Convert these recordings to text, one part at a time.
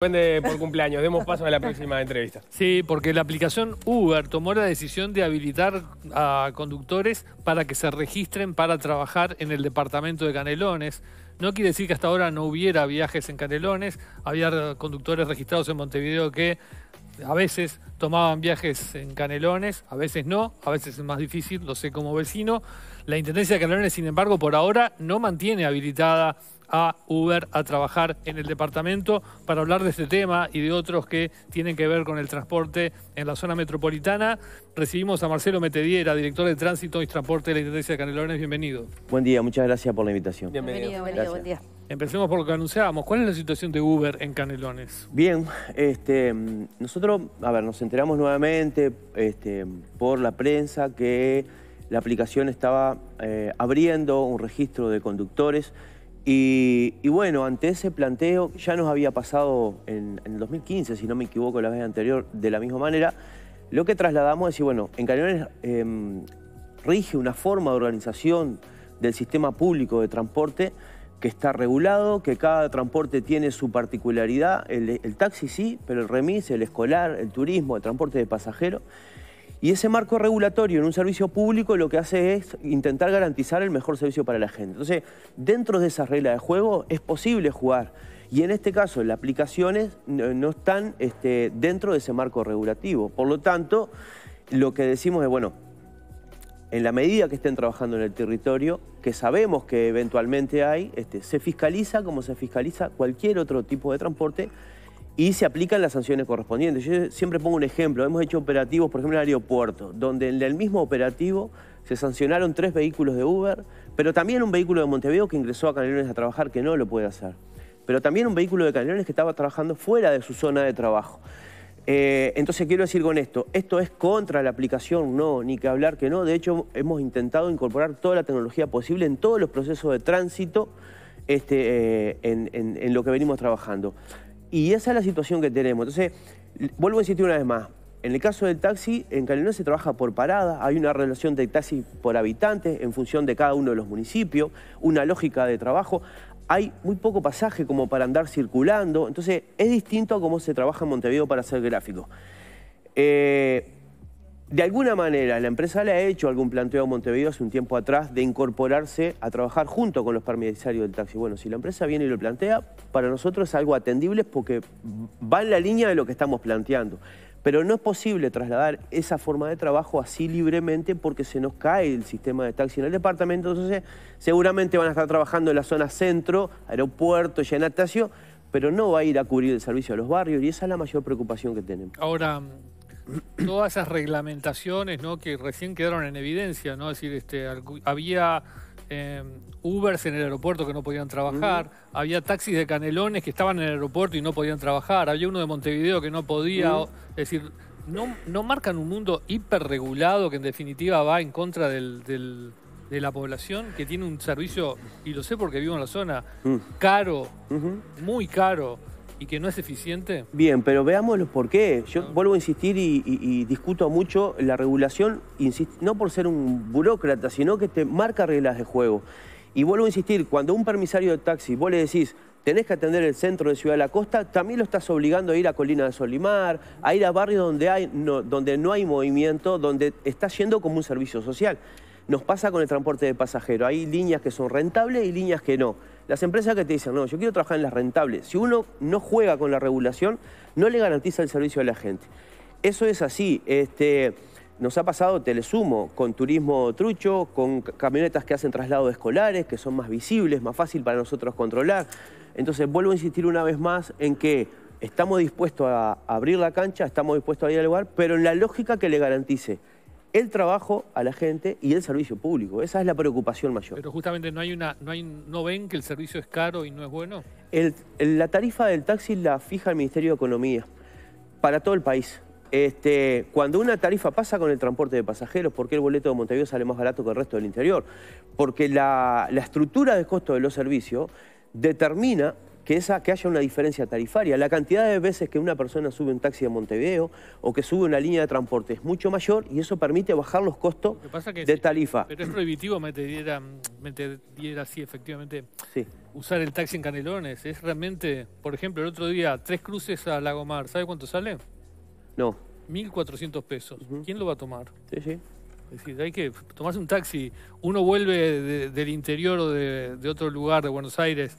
Depende por cumpleaños, demos paso a la próxima entrevista. Sí, porque la aplicación Uber tomó la decisión de habilitar a conductores para que se registren para trabajar en el departamento de Canelones. No quiere decir que hasta ahora no hubiera viajes en Canelones, había conductores registrados en Montevideo que a veces tomaban viajes en Canelones, a veces no, a veces es más difícil, lo sé como vecino. La Intendencia de Canelones, sin embargo, por ahora no mantiene habilitada a Uber a trabajar en el departamento para hablar de este tema y de otros que tienen que ver con el transporte en la zona metropolitana. Recibimos a Marcelo Metediera, director de Tránsito y Transporte de la Intendencia de Canelones. Bienvenido. Buen día, muchas gracias por la invitación. Bienvenido, buen día. Empecemos por lo que anunciábamos. ¿Cuál es la situación de Uber en Canelones? Bien, este, nosotros, a ver, nos enteramos nuevamente este, por la prensa que la aplicación estaba eh, abriendo un registro de conductores y, bueno, ante ese planteo, ya nos había pasado en, el 2015, si no me equivoco, la vez anterior, de la misma manera, lo que trasladamos es decir, bueno, en Cañones em, rige una forma de organización del sistema público de transporte que está regulado, que cada transporte tiene su particularidad, el, el taxi sí, pero el remis, el escolar, el turismo, el transporte de pasajeros. Y ese marco regulatorio en un servicio público lo que hace es intentar garantizar el mejor servicio para la gente. Entonces, dentro de esa regla de juego es posible jugar. Y en este caso, las aplicaciones no están este, dentro de ese marco regulativo. Por lo tanto, lo que decimos es, bueno, en la medida que estén trabajando en el territorio, que sabemos que eventualmente hay, este, se fiscaliza como se fiscaliza cualquier otro tipo de transporte y se aplican las sanciones correspondientes. Yo siempre pongo un ejemplo, hemos hecho operativos, por ejemplo, en el aeropuerto, donde en el mismo operativo se sancionaron tres vehículos de Uber, pero también un vehículo de Montevideo que ingresó a Canelones a trabajar, que no lo puede hacer, pero también un vehículo de Canelones que estaba trabajando fuera de su zona de trabajo. Eh, entonces quiero decir con esto, esto es contra la aplicación, no, ni que hablar que no. De hecho, hemos intentado incorporar toda la tecnología posible en todos los procesos de tránsito este, eh, en lo que venimos trabajando. Y esa es la situación que tenemos. Entonces, vuelvo a insistir una vez más. En el caso del taxi, en no se trabaja por parada, hay una relación de taxi por habitantes en función de cada uno de los municipios, una lógica de trabajo. Hay muy poco pasaje como para andar circulando, entonces es distinto a cómo se trabaja en Montevideo para hacer gráficos. Eh, de alguna manera, la empresa le ha hecho algún planteo a Montevideo hace un tiempo atrás de incorporarse a trabajar junto con los permisarios del taxi. Bueno, si la empresa viene y lo plantea, para nosotros es algo atendible porque va en la línea de lo que estamos planteando. Pero no es posible trasladar esa forma de trabajo así libremente porque se nos cae el sistema de taxi en el departamento. Entonces, seguramente van a estar trabajando en la zona centro, aeropuerto, y en Atacio, pero no va a ir a cubrir el servicio a los barrios y esa es la mayor preocupación que tenemos. Ahora, todas esas reglamentaciones que recién quedaron en evidencia, ¿no? decir, este, había em, Ubers en el aeropuerto que no podían trabajar, había taxis de canelones que estaban en el aeropuerto y no podían trabajar, había uno de Montevideo que no podía, es decir, no, no marcan un mundo hiperregulado que en definitiva va en contra del, de la población que tiene un servicio, y lo sé porque vivo en la zona, mm. caro, muy caro y que no es eficiente? Bien, pero veámoslo por qué. Yo ah. vuelvo a insistir y, discuto mucho la regulación, no por ser un burócrata, sino que te marca reglas de juego. Y vuelvo a insistir, cuando un permisario de taxi, vos le decís, tenés que atender el centro de Ciudad de la Costa, también lo estás obligando a ir a Colina de Solimar, a ir a barrios donde, hay, no, donde no hay movimiento, donde está yendo como un servicio social. Nos pasa con el transporte de pasajeros. Hay líneas que son rentables y líneas que no. Las empresas que te dicen, no, yo quiero trabajar en las rentables. Si uno no juega con la regulación, no le garantiza el servicio a la gente. Eso es así. Este, nos ha pasado Telesumo con turismo trucho, con camionetas que hacen traslados escolares, que son más visibles, más fácil para nosotros controlar. Entonces, vuelvo a insistir una vez más en que estamos dispuestos a abrir la cancha, estamos dispuestos a ir al lugar, pero en la lógica que le garantice el trabajo a la gente y el servicio público. Esa es la preocupación mayor. Pero justamente no hay una, no hay, no ven que el servicio es caro y no es bueno. El, la tarifa del taxi la fija el Ministerio de Economía para todo el país. Este, cuando una tarifa pasa con el transporte de pasajeros, ¿por qué el boleto de Montevideo sale más barato que el resto del interior? Porque la, la estructura de costo de los servicios determina que, haya una diferencia tarifaria. La cantidad de veces que una persona sube un taxi a Montevideo o que sube una línea de transporte es mucho mayor y eso permite bajar los costos de tarifa. Pero es prohibitivo meter, diera así efectivamente sí. usar el taxi en Canelones. Es realmente, por ejemplo, el otro día tres cruces a Lagomar, ¿sabe cuánto sale? No. 1.400 pesos. ¿Quién lo va a tomar? Sí, sí. Es decir, hay que tomarse un taxi. Uno vuelve del interior o de otro lugar de Buenos Aires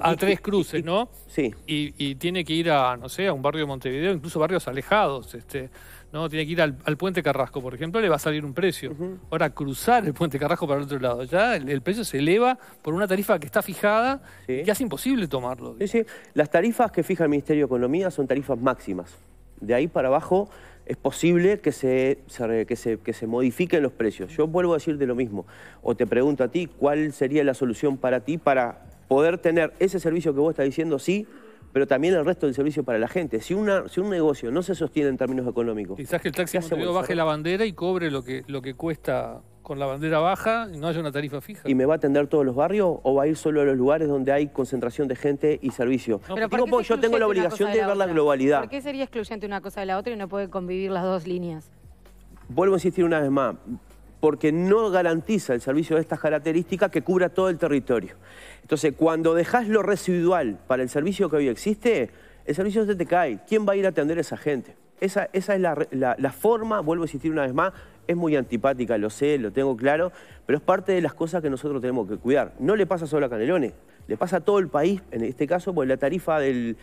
a, Tres Cruces, ¿no? Sí. Y, tiene que ir a, no sé, a un barrio de Montevideo, incluso barrios alejados, este, ¿no? Tiene que ir al, Puente Carrasco, por ejemplo, le va a salir un precio. Ahora, cruzar el Puente Carrasco para el otro lado, ya el, precio se eleva por una tarifa que está fijada y es imposible tomarlo. Sí, sí. Las tarifas que fija el Ministerio de Economía son tarifas máximas. De ahí para abajo es posible que se, que se, que se, modifiquen los precios. Yo vuelvo a decirte lo mismo, o te pregunto a ti, ¿cuál sería la solución para ti para poder tener ese servicio que vos estás diciendo, sí, pero también el resto del servicio para la gente. Si, una, si un negocio no se sostiene en términos económicos... Quizás que el taxi baje la bandera y cobre lo que, lo que cuesta con la bandera baja y no haya una tarifa fija. ¿Y me va a atender todos los barrios o va a ir solo a los lugares donde hay concentración de gente y servicio? yo tengo la obligación de, de ver la globalidad. ¿Por qué sería excluyente una cosa de la otra y no puede convivir las dos líneas? Vuelvo a insistir una vez más, porque no garantiza el servicio de estas características que cubra todo el territorio. Entonces, cuando dejas lo residual para el servicio que hoy existe, el servicio se te cae. ¿Quién va a ir a atender a esa gente? Esa, es la, forma, vuelvo a insistir una vez más, es muy antipática, lo sé, lo tengo claro, pero es parte de las cosas que nosotros tenemos que cuidar. No le pasa solo a Canelones, le pasa a todo el país, en este caso, pues la tarifa del,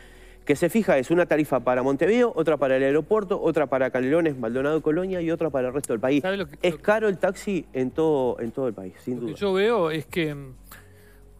que se fija es una tarifa para Montevideo, otra para el aeropuerto, otra para Calerones, Maldonado, Colonia y otra para el resto del país. es caro el taxi en todo, en todo el país, sin duda. Lo que yo veo es que mm,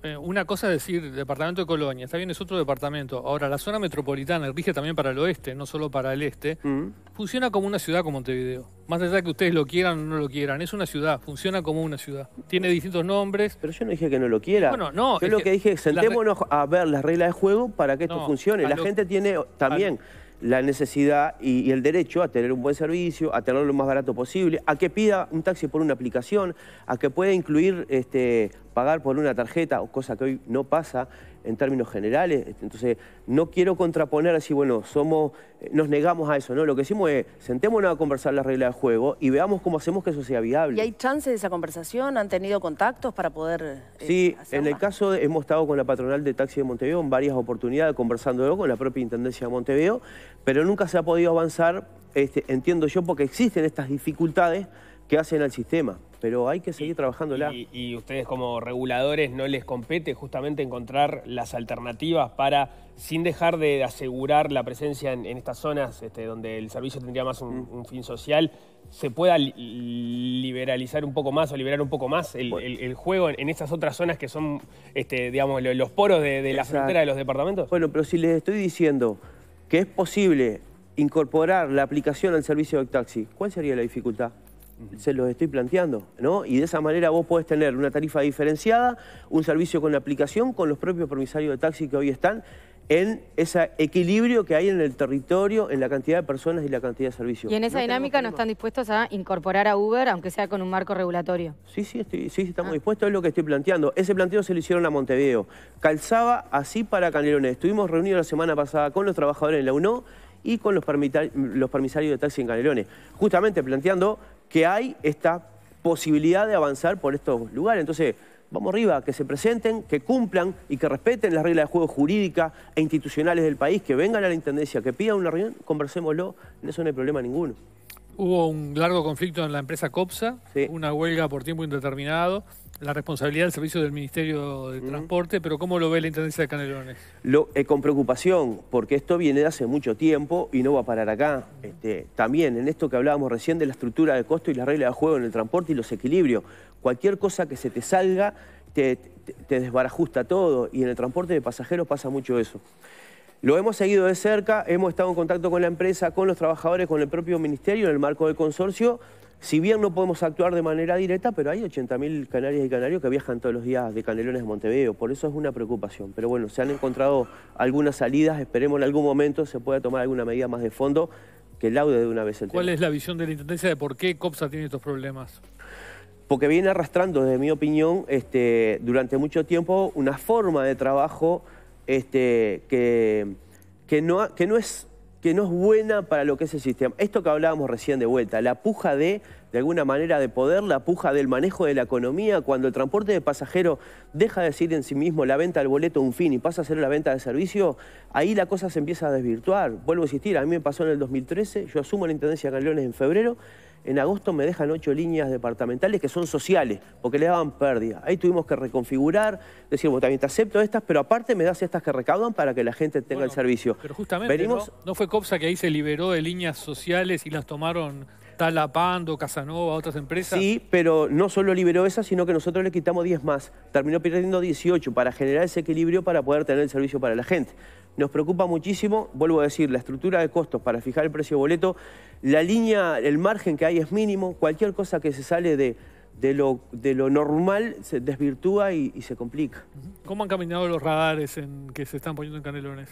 eh, una cosa es decir departamento de Colonia, está bien, es otro departamento. Ahora, la zona metropolitana rige también para el oeste, no solo para el este. Mm. Funciona como una ciudad como Montevideo. Más allá de que ustedes lo quieran o no lo quieran, es una ciudad, funciona como una ciudad. Tiene distintos nombres. Pero yo no dije que no lo quiera. Bueno, no. es lo que, dije, sentémonos a ver las reglas de juego para que esto funcione. La gente tiene también la necesidad y, el derecho a tener un buen servicio, a tenerlo lo más barato posible, a que pida un taxi por una aplicación, a que pueda incluir este, pagar por una tarjeta, cosa que hoy no pasa, en términos generales. Entonces, no quiero contraponer así, bueno, somos, eh, nos negamos a eso, ¿no? Lo que hicimos es, sentémonos a conversar las reglas del juego y veamos cómo hacemos que eso sea viable. ¿Y hay chances de esa conversación? ¿Han tenido contactos para poder eh, Sí, en el caso, hemos estado con la patronal de taxi de Montevideo en varias oportunidades conversando con la propia Intendencia de Montevideo, pero nunca se ha podido avanzar, este, entiendo yo, porque existen estas dificultades que hacen al sistema. Pero hay que seguir trabajando. Y, y ustedes como reguladores no les compete justamente encontrar las alternativas para, sin dejar de asegurar la presencia en, estas zonas este, donde el servicio tendría más un, mm. fin social, se pueda liberalizar un poco más o liberar un poco más el, juego en, estas otras zonas que son, este, digamos, los poros de la frontera de los departamentos? Bueno, pero si les estoy diciendo que es posible incorporar la aplicación al servicio de taxi, ¿cuál sería la dificultad? se los estoy planteando, ¿no? Y de esa manera vos podés tener una tarifa diferenciada, un servicio con la aplicación, con los propios permisarios de taxi que hoy están, en ese equilibrio que hay en el territorio, en la cantidad de personas y la cantidad de servicios. Y en esa dinámica no están dispuestos a incorporar a Uber, aunque sea con un marco regulatorio. Sí, sí, sí estamos ah. dispuestos, es lo que estoy planteando. Ese planteo se lo hicieron a Montevideo. Calzaba así para Canelones. Estuvimos reunidos la semana pasada con los trabajadores en la UNO y con los, los permisarios de taxi en Canelones, justamente planteando que hay esta posibilidad de avanzar por estos lugares. Entonces, vamos arriba, que se presenten, que cumplan y que respeten las reglas de juego jurídicas e institucionales del país, que vengan a la Intendencia, que pidan una reunión, conversémoslo, en eso no hay problema ninguno. Hubo un largo conflicto en la empresa COPSA, una huelga por tiempo indeterminado, la responsabilidad del servicio del Ministerio de Transporte, pero ¿cómo lo ve la Intendencia de Canelones? Lo, eh, con preocupación, porque esto viene de hace mucho tiempo y no va a parar acá. Este, también en esto que hablábamos recién de la estructura de costo y las reglas de juego en el transporte y los equilibrios. Cualquier cosa que se te salga te, te desbarajusta todo y en el transporte de pasajeros pasa mucho eso. Lo hemos seguido de cerca, hemos estado en contacto con la empresa, con los trabajadores, con el propio ministerio en el marco del consorcio. Si bien no podemos actuar de manera directa, pero hay 80.000 canarias y canarios que viajan todos los días de Canelones a Montevideo, por eso es una preocupación. Pero bueno, se han encontrado algunas salidas, esperemos en algún momento se pueda tomar alguna medida más de fondo que laude de una vez el ¿Cuál es la visión de la Intendencia de por qué COPSA tiene estos problemas? porque viene arrastrando, desde mi opinión, este, durante mucho tiempo una forma de trabajo este, que, que, no, es, que no es buena para lo que es el sistema. Esto que hablábamos recién de vuelta, la puja de de alguna manera de poder, la puja del manejo de la economía, cuando el transporte de pasajeros deja de ser en sí mismo la venta del boleto un fin y pasa a ser la venta de servicio, ahí la cosa se empieza a desvirtuar. Vuelvo a insistir, a mí me pasó en el 2013, yo asumo la Intendencia de Galeones en febrero, en agosto me dejan ocho líneas departamentales que son sociales, porque le daban pérdida. Ahí tuvimos que reconfigurar, decir, bueno, también te acepto estas, pero aparte me das estas que recaudan para que la gente tenga el servicio. Pero justamente, ¿no? fue COPSA que ahí se liberó de líneas sociales y las tomaron está lapando Casanova, otras empresas. Sí, pero no solo liberó esa, sino que nosotros le quitamos 10 más. Terminó perdiendo 18 para generar ese equilibrio para poder tener el servicio para la gente. Nos preocupa muchísimo, vuelvo a decir, la estructura de costos para fijar el precio de boleto, la línea, el margen que hay es mínimo, cualquier cosa que se sale de, lo, de lo normal se desvirtúa y, y, se complica. ¿Cómo han caminado los radares en, que se están poniendo en Canelones?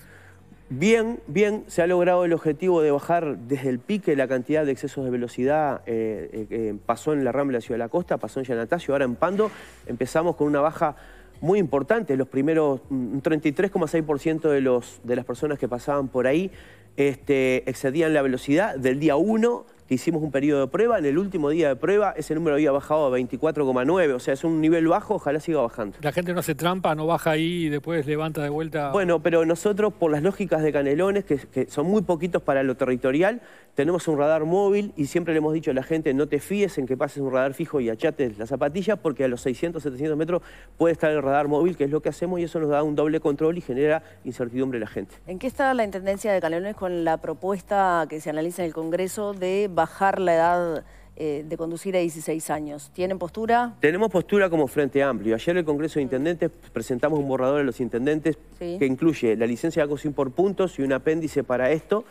Bien, bien, se ha logrado el objetivo de bajar desde el pique la cantidad de excesos de velocidad. que eh, eh, eh, pasó en la Rambla de Ciudad de la Costa, pasó en Yanatacio, ahora en Pando. Empezamos con una baja muy importante, los primeros, 33,6% mm, de, las personas que pasaban por ahí este, excedían la velocidad del día 1 que hicimos un periodo de prueba, en el último día de prueba ese número había bajado a 24,9, o sea, es un nivel bajo, ojalá siga bajando. La gente no se trampa, no baja ahí y después levanta de vuelta. Bueno, pero nosotros por las lógicas de Canelones, que, son muy poquitos para lo territorial, tenemos un radar móvil y siempre le hemos dicho a la gente, no te fíes en que pases un radar fijo y achates la zapatillas porque a los 600, 700 metros puede estar el radar móvil, que es lo que hacemos, y eso nos da un doble control y genera incertidumbre a la gente. ¿En qué está la Intendencia de Canelones con la propuesta que se analiza en el Congreso de bajar la edad eh, de conducir a 16 años. ¿Tienen postura? Tenemos postura como Frente Amplio. Ayer en el Congreso de Intendentes presentamos un borrador a los intendentes que incluye la licencia de cocina por puntos y un apéndice para esto.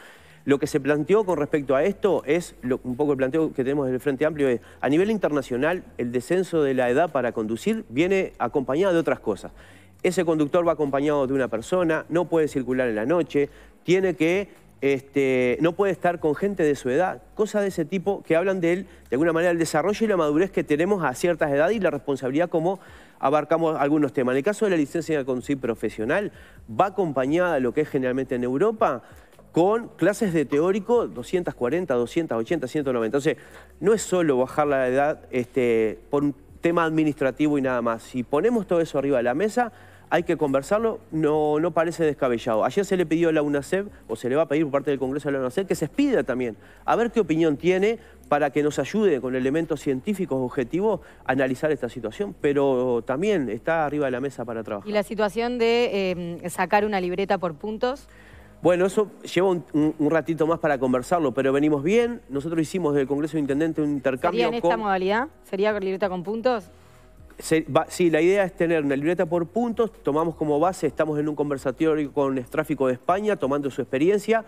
Lo que se planteó con respecto a esto es, un poco el planteo que tenemos el Frente Amplio es, a nivel internacional, el descenso de la edad para conducir viene acompañado de otras cosas. Ese conductor va acompañado de una persona, no puede circular en la noche, tiene que este, no puede estar con gente de su edad, cosas de ese tipo que hablan de él, de alguna manera, el desarrollo y la madurez que tenemos a ciertas edades y la responsabilidad como abarcamos algunos temas. En el caso de la licencia de conducir profesional, va acompañada lo que es generalmente en Europa con clases de teórico 240, 280, 190. Entonces, no es solo bajar la edad este, por un tema administrativo y nada más. Si ponemos todo eso arriba de la mesa, hay que conversarlo, no, no parece descabellado. Ayer se le pidió a la UNACEP, o se le va a pedir por parte del Congreso a la UNACEP, que se expida también, a ver qué opinión tiene para que nos ayude con elementos científicos objetivos a analizar esta situación, pero también está arriba de la mesa para trabajar. ¿Y la situación de eh, sacar una libreta por puntos? Bueno, eso lleva un, ratito más para conversarlo, pero venimos bien. Nosotros hicimos del Congreso de Intendente un intercambio. ¿Sería en esta modalidad? ¿Sería libreta con puntos? sí, la idea es tener una libreta por puntos, tomamos como base, estamos en un conversatorio con el tráfico de España, tomando su experiencia,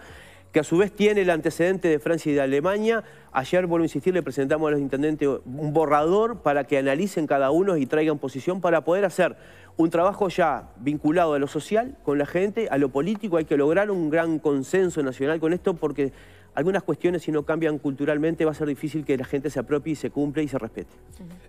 que a su vez tiene el antecedente de Francia y de Alemania. Ayer, vuelvo a insistir, le presentamos a los intendentes un borrador para que analicen cada uno y traigan posición para poder hacer un trabajo ya vinculado a lo social con la gente, a lo político. Hay que lograr un gran consenso nacional con esto porque algunas cuestiones si no cambian culturalmente va a ser difícil que la gente se apropie y se cumple y se respete.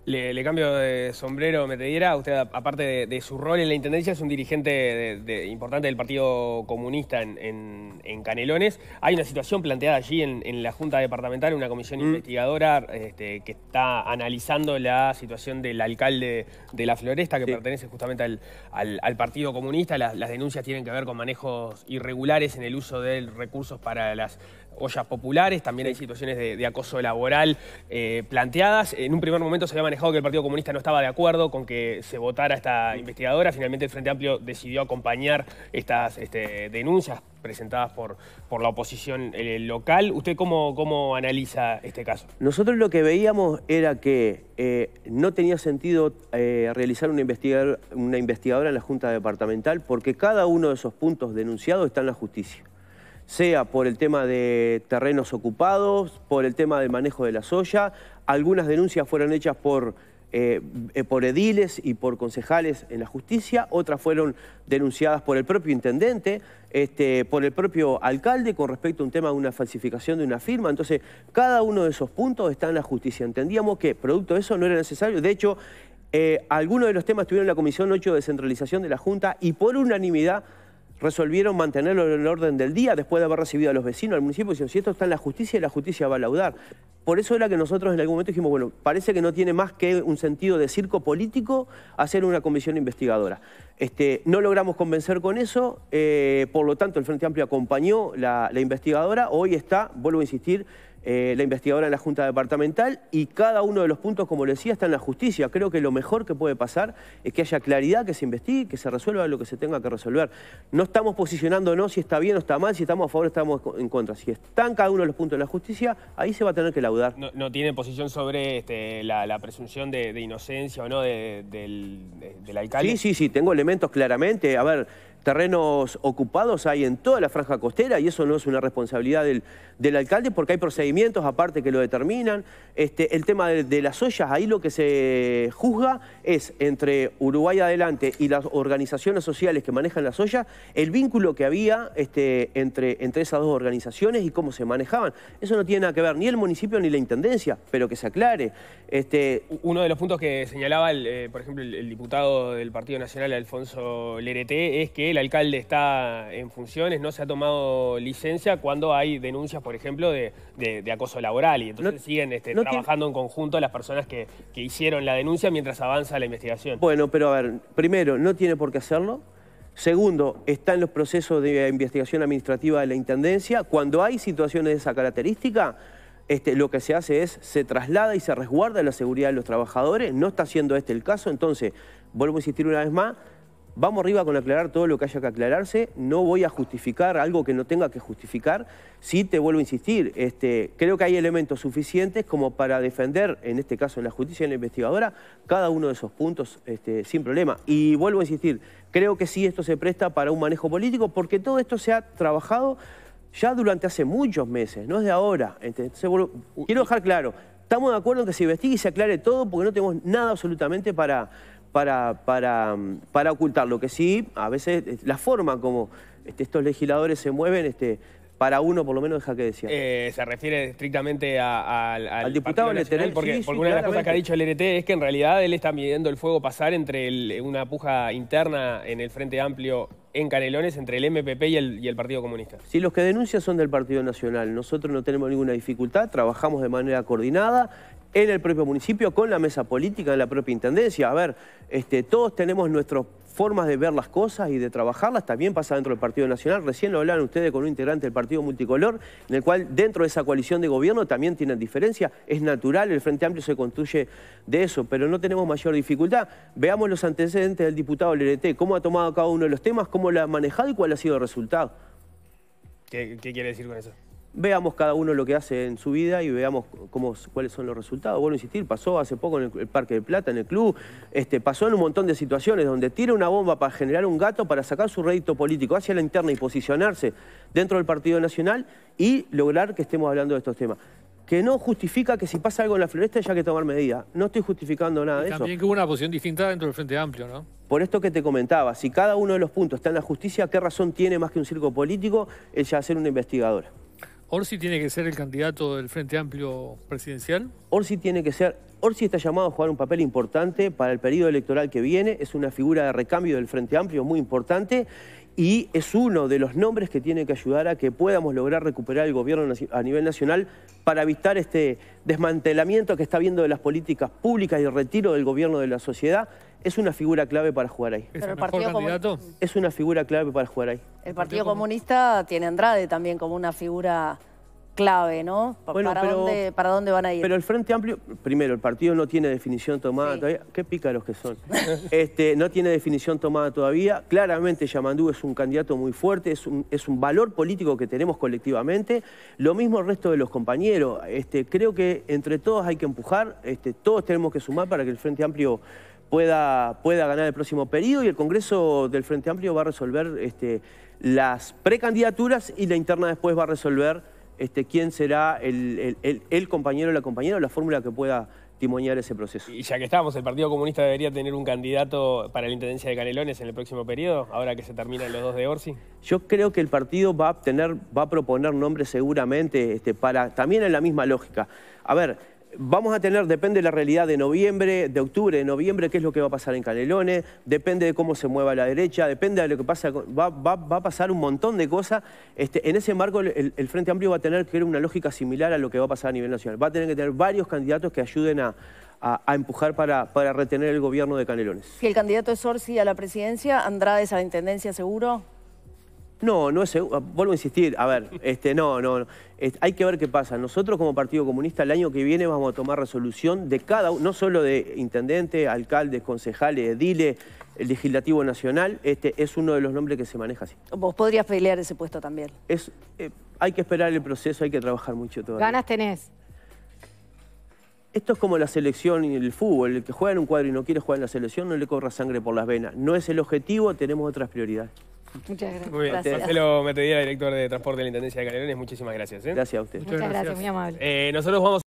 le, cambio de sombrero, me te diera, usted aparte de, su rol en la Intendencia es un dirigente importante del Partido Comunista en, Canelones. Hay una situación planteada allí en, la Junta Departamental, una comisión mm. investigadora este, que está analizando la situación del alcalde de La Floresta que pertenece justamente al, Partido Comunista. Las, las, denuncias tienen que ver con manejos irregulares en el uso de recursos para las ollas populares, también hay situaciones de, acoso laboral eh, planteadas. En un primer momento se había manejado que el Partido Comunista no estaba de acuerdo con que se votara esta investigadora. Finalmente el Frente Amplio decidió acompañar estas este, denuncias presentadas por, por la oposición eh, local. ¿Usted cómo, analiza este caso? Nosotros lo que veíamos era que eh, no tenía sentido realizar una investigadora en la Junta Departamental porque cada uno de esos puntos denunciados está en la justicia sea por el tema de terrenos ocupados, por el tema del manejo de la soya. Algunas denuncias fueron hechas por, eh, eh, por ediles y por concejales en la justicia, otras fueron denunciadas por el propio intendente, este, por el propio alcalde con respecto a un tema de una falsificación de una firma. Entonces, cada uno de esos puntos está en la justicia. Entendíamos que producto de eso no era necesario. De hecho, eh, algunos de los temas tuvieron la Comisión 8 de Descentralización de la Junta y por unanimidad resolvieron mantenerlo en el orden del día después de haber recibido a los vecinos, al municipio, y si esto está en la justicia y la justicia va a laudar. Por eso era que nosotros en algún momento dijimos, bueno, parece que no tiene más que un sentido de circo político hacer una comisión investigadora. Este, no logramos convencer con eso, eh, por lo tanto el Frente Amplio acompañó la, la investigadora, hoy está, vuelvo a insistir, eh, la investigadora en la Junta Departamental y cada uno de los puntos, como le decía, está en la justicia. Creo que lo mejor que puede pasar es que haya claridad, que se investigue, que se resuelva lo que se tenga que resolver. No estamos posicionándonos si está bien o está mal, si estamos a favor o estamos en contra. Si están cada uno de los puntos en la justicia, ahí se va a tener que laudar. No, tiene posición sobre este, la, presunción de, inocencia o no de, del, alcalde? Sí, sí, sí, tengo elementos claramente. A ver, terrenos ocupados hay en toda la franja costera y eso no es una responsabilidad del, alcalde porque hay procedimientos aparte que lo determinan. Este, el tema de, las ollas, ahí lo que se juzga es entre Uruguay Adelante y las organizaciones sociales que manejan las ollas, el vínculo que había este, entre, entre esas dos organizaciones y cómo se manejaban. Eso no tiene nada que ver ni el municipio ni la intendencia, pero que se aclare. Este... Uno de los puntos que señalaba, eh, por ejemplo, el, diputado del Partido Nacional, Alfonso Lereté es que el alcalde está en funciones, no se ha tomado licencia cuando hay denuncias, por ejemplo, de, acoso laboral. Y entonces siguen este, trabajando en conjunto las personas que, hicieron la denuncia mientras avanza la investigación. Bueno, pero a ver, primero, no tiene por qué hacerlo. Segundo, está en los procesos de investigación administrativa de la Intendencia. Cuando hay situaciones de esa característica, este, lo que se hace es, se traslada y se resguarda la seguridad de los trabajadores, no está siendo este el caso, entonces, vuelvo a insistir una vez más, Vamos arriba con aclarar todo lo que haya que aclararse. No voy a justificar algo que no tenga que justificar. Sí te vuelvo a insistir, este, creo que hay elementos suficientes como para defender, en este caso en la justicia y en la investigadora, cada uno de esos puntos este, sin problema. Y vuelvo a insistir, creo que sí esto se presta para un manejo político porque todo esto se ha trabajado ya durante hace muchos meses, no es de ahora. Este, quiero dejar claro, estamos de acuerdo en que se investigue y se aclare todo porque no tenemos nada absolutamente para para, para, mm, para ocultar. que sí, a veces, la forma como este, estos legisladores se mueven, este, para uno por lo menos deja que decía. Eh, se refiere estrictamente al, diputado Nacional, porque, una de las cosas que ha dicho el RT es que en realidad él está midiendo el fuego pasar entre una puja interna en el Frente Amplio en Canelones entre el MPP y el, y el Partido Comunista. Sí, los que denuncian son del Partido Nacional. Nosotros no tenemos ninguna dificultad, trabajamos de manera coordinada, en el propio municipio, con la mesa política, de la propia intendencia. A ver, este, todos tenemos nuestras formas de ver las cosas y de trabajarlas, también pasa dentro del Partido Nacional. Recién lo hablaron ustedes con un integrante del Partido Multicolor, en el cual dentro de esa coalición de gobierno también tienen diferencia. Es natural, el Frente Amplio se construye de eso, pero no tenemos mayor dificultad. Veamos los antecedentes del diputado Lerete, cómo ha tomado cada uno de los temas, cómo lo ha manejado y cuál ha sido el resultado. qué quiere decir con eso? veamos cada uno lo que hace en su vida y veamos cuáles son los resultados. Vuelvo a insistir, pasó hace poco en el, Parque de Plata, en el club, este, pasó en un montón de situaciones donde tira una bomba para generar un gato para sacar su rédito político hacia la interna y posicionarse dentro del Partido Nacional y lograr que estemos hablando de estos temas que no justifica que si pasa algo en la floresta haya que tomar medidas. No estoy justificando nada de eso. También que hubo una posición distinta dentro del Frente Amplio, ¿no? Por esto que te comentaba, si cada uno de los puntos está en la justicia, ¿qué razón tiene más que un circo político ella ser una investigadora? ¿Orsi tiene que ser el candidato del Frente Amplio presidencial? Orsi tiene que ser. Orsi está llamado a jugar un papel importante para el periodo electoral que viene. Es una figura de recambio del Frente Amplio muy importante y es uno de los nombres que tiene que ayudar a que podamos lograr recuperar el gobierno a nivel nacional para evitar este desmantelamiento que está habiendo de las políticas públicas y el retiro del gobierno de la sociedad es una figura clave para jugar ahí. ¿Es el, partido candidato? Es una figura clave para jugar ahí. El Partido Comunista tiene Andrade también como una figura clave, ¿no? ¿Para, dónde, van a ir? Pero el Frente Amplio, primero, el partido no tiene definición tomada todavía. Qué pícaros que son. este, no tiene definición tomada todavía. Claramente Yamandú es un candidato muy fuerte, es un, es un valor político que tenemos colectivamente. Lo mismo el resto de los compañeros. Este, creo que entre todos hay que empujar, este, todos tenemos que sumar para que el Frente Amplio pueda, pueda ganar el próximo periodo y el Congreso del Frente Amplio va a resolver este, las precandidaturas y la interna después va a resolver este, quién será el, compañero o la compañera o la fórmula que pueda timonear ese proceso. Y ya que estamos, el Partido Comunista debería tener un candidato para la Intendencia de Canelones en el próximo periodo, ahora que se terminan los dos de Orsi. Yo creo que el partido va a, obtener va a proponer nombres seguramente este, para, también en la misma lógica. A ver, Vamos a tener, depende de la realidad de noviembre, de octubre, de noviembre, qué es lo que va a pasar en Canelones, depende de cómo se mueva la derecha, depende de lo que pasa, va, a pasar un montón de cosas. Este, en ese marco el, Frente Amplio va a tener que tener una lógica similar a lo que va a pasar a nivel nacional. Va a tener que tener varios candidatos que ayuden a, empujar para, retener el gobierno de Canelones. Si el candidato es Orsi a la presidencia, Andrade a la intendencia seguro? No, no es seguro. Vuelvo a insistir. A ver, este, no, no. hay que ver qué pasa. Nosotros como Partido Comunista el año que viene vamos a tomar resolución de cada uno, no solo de intendente, alcaldes, concejales, dile, el legislativo nacional. Este es uno de los nombres que se maneja así. Vos podrías pelear ese puesto también. Es, eh, hay que esperar el proceso, hay que trabajar mucho todavía. Ganas tenés. Esto es como la selección y el fútbol. El que juega en un cuadro y no quiere jugar en la selección no le corra sangre por las venas. No es el objetivo, tenemos otras prioridades. Muchas gracias. Muy bien, Marcelo Metedía, director de Transporte de la Intendencia de Calerones. muchísimas gracias. ¿eh? Gracias a usted. Muchas, gracias. muy amable. Eh, nosotros vamos